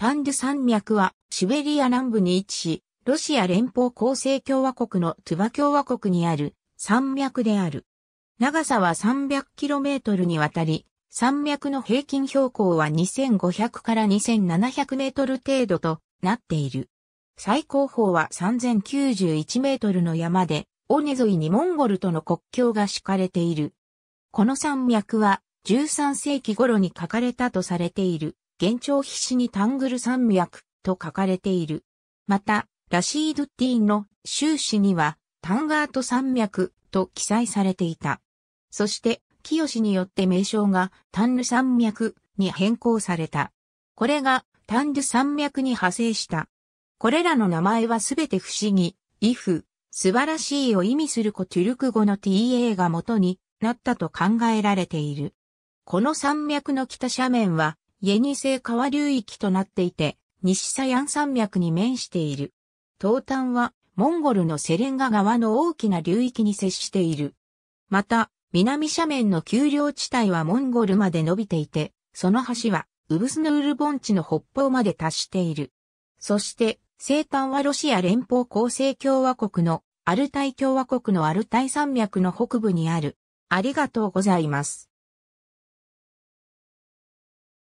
タンデ山脈はシベリア南部に位置し、ロシア連邦構成共和国のトゥバ共和国にある山脈である。長さは 300km にわたり、山脈の平均標高は2500から2700メートル程度となっている。最高峰は3091メートルの山で、尾根沿いにモンゴルとの国境が敷かれている。この山脈は13世紀頃に書かれたとされている幻聴必死にタングル山脈と書かれている。また、ラシード・ティーンの終始にはタンガート山脈と記載されていた。そして、清によって名称がタンル山脈に変更された。これがタンル山脈に派生した。これらの名前はすべて不思議、イフ、素晴らしいを意味するコトゥルク語の TA が元になったと考えられている。この山脈の北斜面はイェニセイ川流域となっていて、西サヤン山脈に面している。東端は、モンゴルのセレンガ川の大きな流域に接している。また、南斜面の丘陵地帯はモンゴルまで伸びていて、その橋は、ウブスヌール盆地の北方まで達している。そして、西端はロシア連邦構成共和国のアルタイ共和国のアルタイ山脈の北部にある。ありがとうございます。